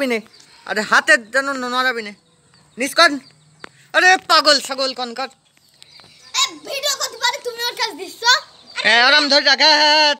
নে আরে হাতে যেন নড়াবি নে নিস কর আরে পাগল ছাগল কন কর ভিডিও করতে পারে তুমি ওর কাছে দিচ্ছ হ্যাঁ ওরম ধরে রাখ হ্যাঁ, হ্যাঁ, হ্যাঁ